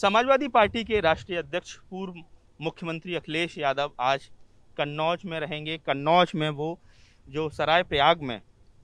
Samajwadi Party के राष्ट्रीय अध्यक्ष पूर्व मुख्यमंत्री अखिलेश यादव आज कन्नौज में रहेंगे कन्नौज में वो जो सराय प्रयाग में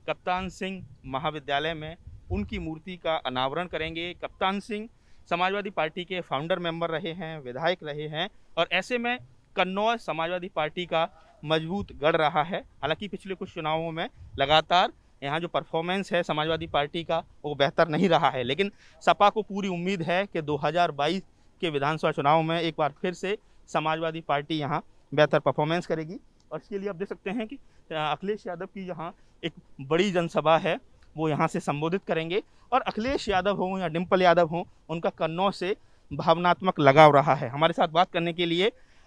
कप्तान सिंह महाविद्यालय में उनकी मूर्ति का अनावरण करेंगे कप्तान सिंह समाजवादी पार्टी के फाउंडर मेंबर रहे हैं विधायक रहे हैं और ऐसे में कन्नौज समाजवादी पार्टी का मजबूत गढ़ रहा है हालांकि पिछले कुछ चुनावों में लगातार यहाँ जो परफॉर्मेंस है समाजवादी पार्टी का वो बेहतर नहीं रहा है लेकिन सपा को पूरी उम्मीद है कि 2022 के विधानसभा चुनाव में एक बार फिर से समाजवादी पार्टी यहाँ बेहतर परफॉर्मेंस करेगी और इसके लिए आप देख सकते हैं कि अखिलेश यादव की यहाँ एक बड़ी जनसभा है वो यहाँ से संबोधित करेंगे और अखिलेश यादव हों या डिम्पल यादव हों उनका कन्नौज से भावनात्मक लगाव रहा है हमारे साथ बात करने के लिए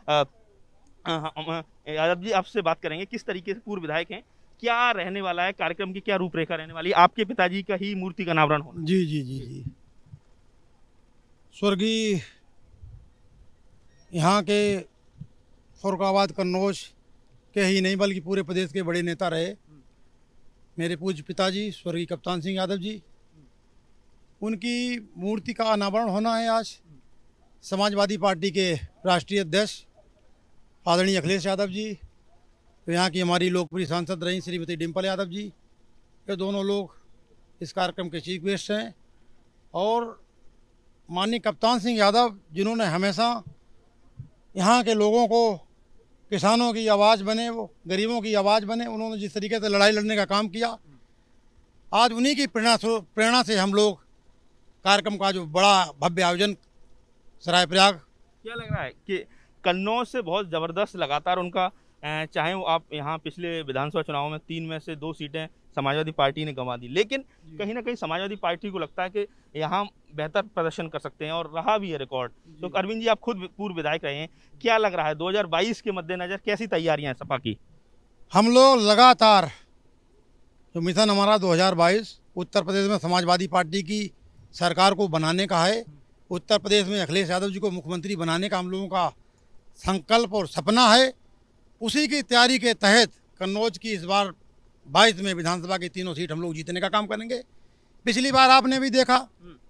यादव जी आपसे बात करेंगे किस तरीके से पूर्व विधायक हैं क्या रहने वाला है कार्यक्रम की क्या रूपरेखा रहने वाली है आपके पिताजी का ही मूर्ति का अनावरण होना जी जी जी जी स्वर्गीय यहाँ के फरुखाबाद कन्नौज के ही नहीं बल्कि पूरे प्रदेश के बड़े नेता रहे मेरे पूज्य पिताजी स्वर्गीय कप्तान सिंह यादव जी उनकी मूर्ति का अनावरण होना है आज समाजवादी पार्टी के राष्ट्रीय अध्यक्ष आदरणीय अखिलेश यादव जी तो यहाँ की हमारी लोकप्रिय सांसद रहीं श्रीमती डिम्पल यादव जी ये दोनों लोग इस कार्यक्रम के चीफ गेस्ट हैं और माननीय कप्तान सिंह यादव जिन्होंने हमेशा यहाँ के लोगों को किसानों की आवाज़ बने वो गरीबों की आवाज़ बने उन्होंने जिस तरीके से लड़ाई लड़ने का काम किया आज उन्हीं की प्रेरणा प्रेरणा से हम लोग कार्यक्रम का जो बड़ा भव्य आयोजन सराय प्रयाग क्या लग रहा है कि कन्नौज से बहुत ज़बरदस्त लगातार उनका चाहे वो आप यहाँ पिछले विधानसभा चुनाव में तीन में से दो सीटें समाजवादी पार्टी ने गंवा दी लेकिन कहीं ना कहीं समाजवादी पार्टी को लगता है कि यहाँ बेहतर प्रदर्शन कर सकते हैं और रहा भी है रिकॉर्ड तो अरविंद जी आप खुद पूर्व विधायक रहे हैं क्या लग रहा है 2022 के मद्देनज़र कैसी तैयारियां हैं सपा की हम लोग लगातार जो मिशन हमारा दो उत्तर प्रदेश में समाजवादी पार्टी की सरकार को बनाने का है उत्तर प्रदेश में अखिलेश यादव जी को मुख्यमंत्री बनाने का हम लोगों का संकल्प और सपना है उसी की तैयारी के तहत कन्नौज की इस बार बाईस में विधानसभा की तीनों सीट हम लोग जीतने का काम करेंगे पिछली बार आपने भी देखा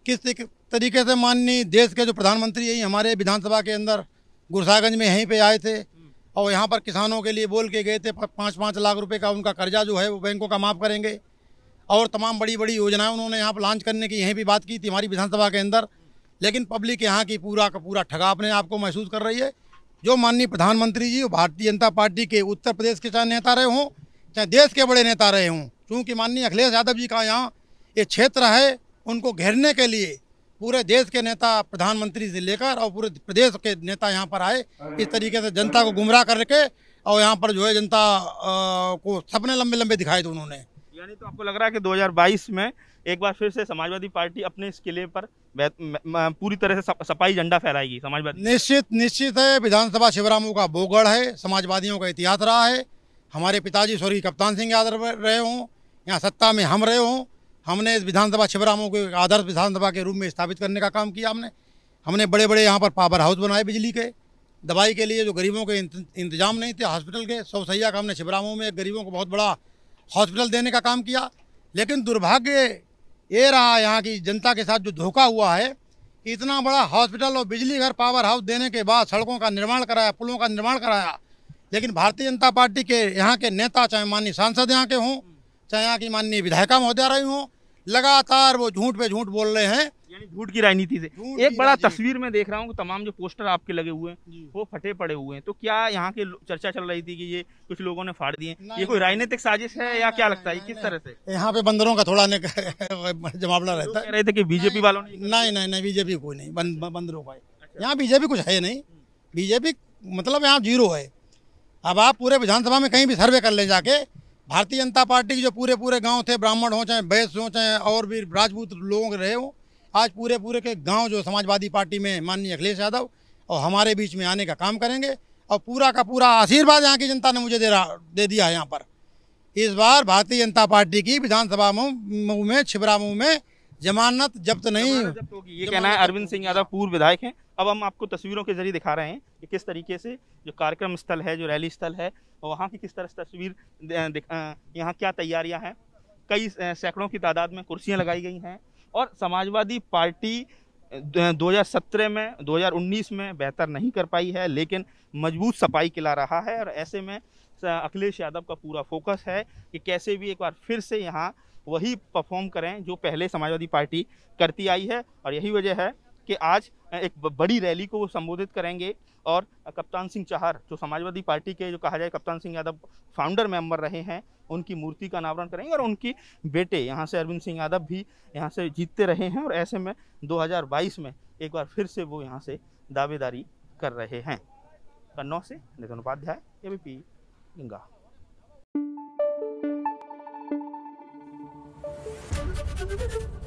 किस तरीके से माननीय देश के जो प्रधानमंत्री हैं हमारे विधानसभा के अंदर गुरसागंज में यहीं पे आए थे और यहाँ पर किसानों के लिए बोल के गए थे पाँच पाँच लाख रुपए का उनका कर्जा जो है वो बैंकों का माफ़ करेंगे और तमाम बड़ी बड़ी योजनाएं उन्होंने यहाँ पर लॉन्च करने की यहीं भी बात की थी हमारी विधानसभा के अंदर लेकिन पब्लिक यहाँ की पूरा का पूरा ठगा अपने आपको महसूस कर रही है जो माननीय प्रधानमंत्री जी भारतीय जनता पार्टी के उत्तर प्रदेश के चाहे नेता रहे हों चाहे देश के बड़े नेता रहे हों चूँकि माननीय अखिलेश यादव जी का यहाँ ये क्षेत्र है उनको घेरने के लिए पूरे देश के नेता प्रधानमंत्री से लेकर और पूरे प्रदेश के नेता यहाँ पर आए इस तरीके से जनता को गुमराह करके और यहाँ पर जो है जनता को सपने लंबे लंबे दिखाए थे उन्होंने यानी तो आपको लग रहा है कि 2022 में एक बार फिर से समाजवादी पार्टी अपने इस किले पर पूरी तरह से सफाई झंडा फहराएगी समाजवादी निश्चित निश्चित है विधानसभा शिवरामों का बोगढ़ है समाजवादियों का इतिहास रहा है हमारे पिताजी सॉरी कप्तान सिंह यादव रहे हों यहाँ सत्ता में हम रहे हों हमने इस विधानसभा शिवरामों को आदर्श विधानसभा के रूप में स्थापित करने का काम किया हमने हमने बड़े बड़े यहाँ पर पावर हाउस बनाए बिजली के दवाई के लिए जो गरीबों के इंतजाम नहीं थे हॉस्पिटल के सौ सैया का हमने शिवरामों में गरीबों को बहुत बड़ा हॉस्पिटल देने का काम किया लेकिन दुर्भाग्य ये रहा यहाँ की जनता के साथ जो धोखा हुआ है कि इतना बड़ा हॉस्पिटल और बिजली घर पावर हाउस देने के बाद सड़कों का निर्माण कराया पुलों का निर्माण कराया लेकिन भारतीय जनता पार्टी के यहाँ के नेता चाहे माननीय सांसद यहाँ के हों चाहे यहाँ की माननीय विधायिका महोदया रही हों लगातार वो झूठ पे झूठ बोल रहे हैं यानी झूठ की राजनीति से एक बड़ा तस्वीर में देख रहा हूँ तमाम जो पोस्टर आपके लगे हुए हैं वो फटे पड़े हुए हैं तो क्या यहाँ की चर्चा चल रही थी कि ये कुछ लोगों ने फाड़ दिए ये कोई राजनीतिक साजिश है या क्या लगता है किस तरह से यहाँ पे बंदरों का थोड़ा जमावड़ा रहता है रहे थे बीजेपी वालों ने नहीं नहीं नहीं बीजेपी कोई नहीं बंदरों का अच्छा। यहाँ बीजेपी कुछ है नहीं बीजेपी मतलब यहाँ जीरो है अब आप पूरे विधानसभा में कहीं भी सर्वे कर ले जाके भारतीय जनता पार्टी के जो पूरे पूरे गांव थे ब्राह्मण हो चाहे बैस हो चाहे और भी राजपूत लोग रहे हों आज पूरे पूरे के गांव जो समाजवादी पार्टी में माननीय अखिलेश यादव और हमारे बीच में आने का काम करेंगे और पूरा का पूरा आशीर्वाद यहाँ की जनता ने मुझे दे रहा दे दिया है यहाँ पर इस बार भारतीय जनता पार्टी की विधानसभा में छिबरा मुँह में जमानत जब्त नहीं होगी ये कहना है अरविंद सिंह यादव पूर्व विधायक हैं अब हम आपको तस्वीरों के जरिए दिखा रहे हैं कि किस तरीके से जो कार्यक्रम स्थल है जो रैली स्थल है और वहाँ की किस तरह से तस्वीर यहाँ क्या तैयारियाँ हैं कई सैकड़ों की तादाद में कुर्सियाँ लगाई गई हैं और समाजवादी पार्टी 2017 में 2019 में बेहतर नहीं कर पाई है लेकिन मजबूत सफाई खिला रहा है और ऐसे में अखिलेश यादव का पूरा फोकस है कि कैसे भी एक बार फिर से यहाँ वही परफॉर्म करें जो पहले समाजवादी पार्टी करती आई है और यही वजह है कि आज एक बड़ी रैली को वो संबोधित करेंगे और कप्तान सिंह चाहर जो समाजवादी पार्टी के जो कहा जाए कप्तान सिंह यादव फाउंडर मेंबर रहे हैं उनकी मूर्ति का अनावरण करेंगे, और उनकी बेटे यहाँ से अरविंद सिंह यादव भी यहाँ से जीतते रहे हैं और ऐसे में 2022 में एक बार फिर से वो यहाँ से दावेदारी कर रहे हैं कन्नौज से Nitin Upadhyay A B P Ganga Thank you.